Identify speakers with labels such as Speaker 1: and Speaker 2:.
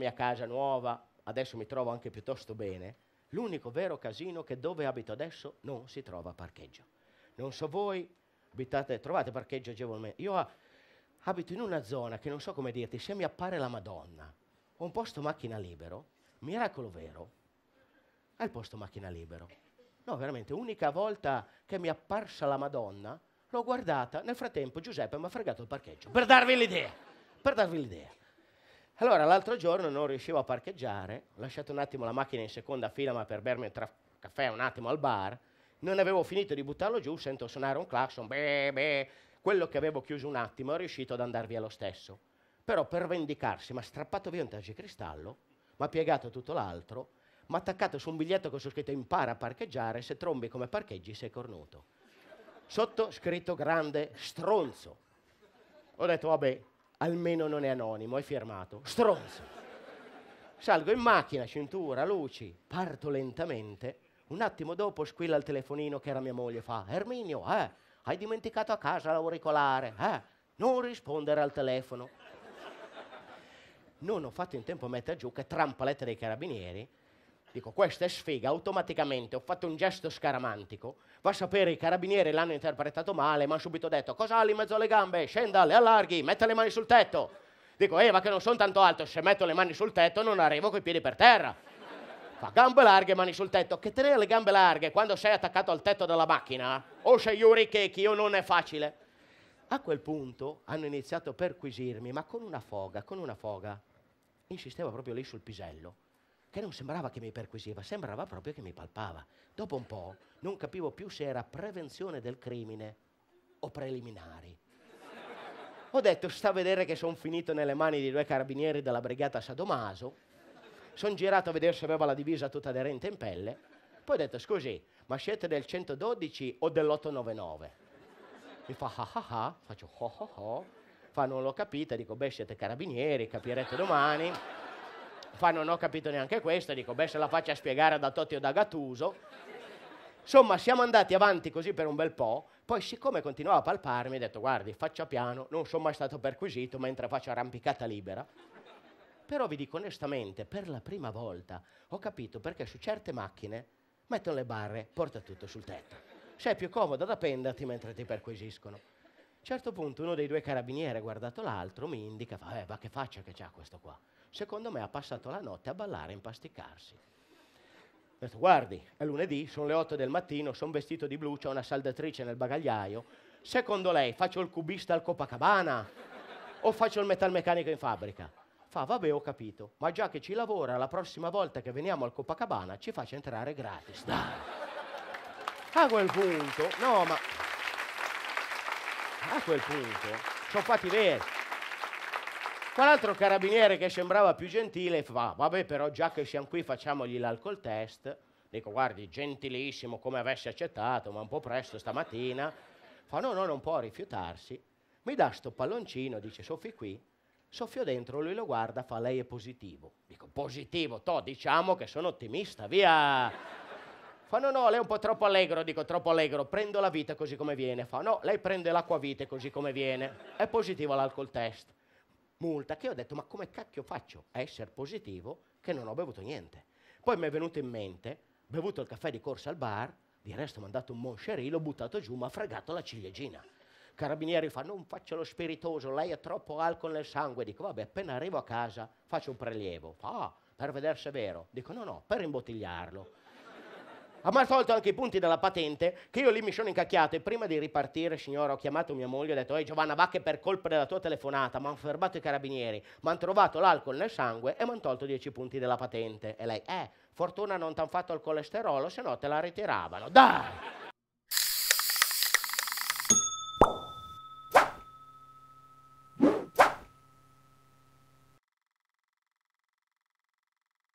Speaker 1: mia casa nuova, adesso mi trovo anche piuttosto bene, l'unico vero casino è che dove abito adesso non si trova parcheggio. Non so voi, abitate, trovate parcheggio agevolmente. Io abito in una zona che non so come dirti, se mi appare la Madonna, ho un posto macchina libero, miracolo vero, è il posto macchina libero. No, veramente, unica volta che mi è apparsa la Madonna, l'ho guardata, nel frattempo Giuseppe mi ha fregato il parcheggio, per darvi l'idea, per darvi l'idea. Allora, l'altro giorno non riuscivo a parcheggiare, ho lasciato un attimo la macchina in seconda fila, ma per bermi un tra- caffè un attimo al bar, non avevo finito di buttarlo giù, sento suonare un clacson, beh, beh, quello che avevo chiuso un attimo è riuscito ad andare via lo stesso. Però per vendicarsi mi ha strappato via un tergicristallo, mi ha piegato tutto l'altro, mi ha attaccato su un biglietto che ho scritto impara a parcheggiare, se trombi come parcheggi sei cornuto. Sotto scritto grande stronzo. Ho detto vabbè, almeno non è anonimo, è firmato. Stronzo. Salgo in macchina, cintura, luci, parto lentamente. Un attimo dopo squilla il telefonino che era mia moglie, fa Erminio, eh, hai dimenticato a casa l'auricolare, eh, non rispondere al telefono. Non ho fatto in tempo a mettere giù che trampa lettera dei carabinieri, Dico, questa è sfiga, automaticamente ho fatto un gesto scaramantico, va a sapere i carabinieri l'hanno interpretato male, mi hanno subito detto, cosa ha lì in mezzo alle gambe? Scenda, le allarghi, mette le mani sul tetto. Dico, Eva, eh, che non sono tanto alto, se metto le mani sul tetto non arrivo coi piedi per terra. Fa gambe larghe, mani sul tetto. Che tenere le gambe larghe quando sei attaccato al tetto della macchina, o sei Yuri Keki, o non è facile. A quel punto hanno iniziato a perquisirmi, ma con una foga, con una foga. Insisteva proprio lì sul pisello che non sembrava che mi perquisiva, sembrava proprio che mi palpava. Dopo un po' non capivo più se era prevenzione del crimine o preliminari. Ho detto, sta a vedere che sono finito nelle mani di due carabinieri della brigata Sadomaso, sono girato a vedere se aveva la divisa tutta aderente in pelle, poi ho detto, scusi, ma siete del 112 o dell'899? Mi fa, ah ah ah, faccio, ho oh, oh, ho oh. ho, fa, non l'ho capita, dico, beh, siete carabinieri, capirete domani. Fa non ho capito neanche questo, dico, beh se la faccia spiegare da Totti o da Gattuso. Insomma, siamo andati avanti così per un bel po', poi siccome continuava a palparmi, ho detto, guardi, faccia piano, non sono mai stato perquisito, mentre faccio arrampicata libera. Però vi dico onestamente, per la prima volta ho capito perché su certe macchine mettono le barre, porta tutto sul tetto. Sei più comodo da penderti mentre ti perquisiscono. A un certo punto uno dei due carabinieri ha guardato l'altro, mi indica, fa, eh, ma che faccia che c'ha questo qua? Secondo me ha passato la notte a ballare, a impasticarsi. Ho detto, guardi, è lunedì, sono le 8 del mattino, sono vestito di blu, c'è una saldatrice nel bagagliaio. Secondo lei faccio il cubista al Copacabana o faccio il metalmeccanico in fabbrica? Fa, vabbè, ho capito, ma già che ci lavora, la prossima volta che veniamo al Copacabana ci faccia entrare gratis, dai. A quel punto, no, ma a quel punto ci ho fatti veri. Quell'altro carabiniere che sembrava più gentile fa, vabbè però già che siamo qui facciamogli l'alcol test, dico guardi gentilissimo come avessi accettato, ma un po' presto stamattina, fa no no non può rifiutarsi, mi dà sto palloncino, dice soffi qui, soffio dentro, lui lo guarda, fa lei è positivo. Dico positivo, to diciamo che sono ottimista, via! Fa no, no, lei è un po' troppo allegro, dico troppo allegro, prendo la vita così come viene. Fa no, lei prende l'acquavite così come viene. È positivo l'alcol test. Multa, che io ho detto, ma come cacchio faccio a essere positivo che non ho bevuto niente? Poi mi è venuto in mente, bevuto il caffè di corsa al bar, di resto mi ha dato un moncherì, l'ho buttato giù, mi ha fregato la ciliegina. Carabinieri fa, non faccio lo spiritoso, lei ha troppo alcol nel sangue. Dico, vabbè, appena arrivo a casa faccio un prelievo. Fa, ah, per vedere se è vero. Dico, no, no, per imbottigliarlo ha mai tolto anche i punti della patente, che io lì mi sono incacchiato e prima di ripartire, signora, ho chiamato mia moglie e ho detto, ehi Giovanna, va che per colpa della tua telefonata mi hanno fermato i carabinieri, mi hanno trovato l'alcol nel sangue e mi hanno tolto 10 punti della patente. E lei, eh, fortuna non ti hanno fatto il colesterolo, se no te la ritiravano. Dai!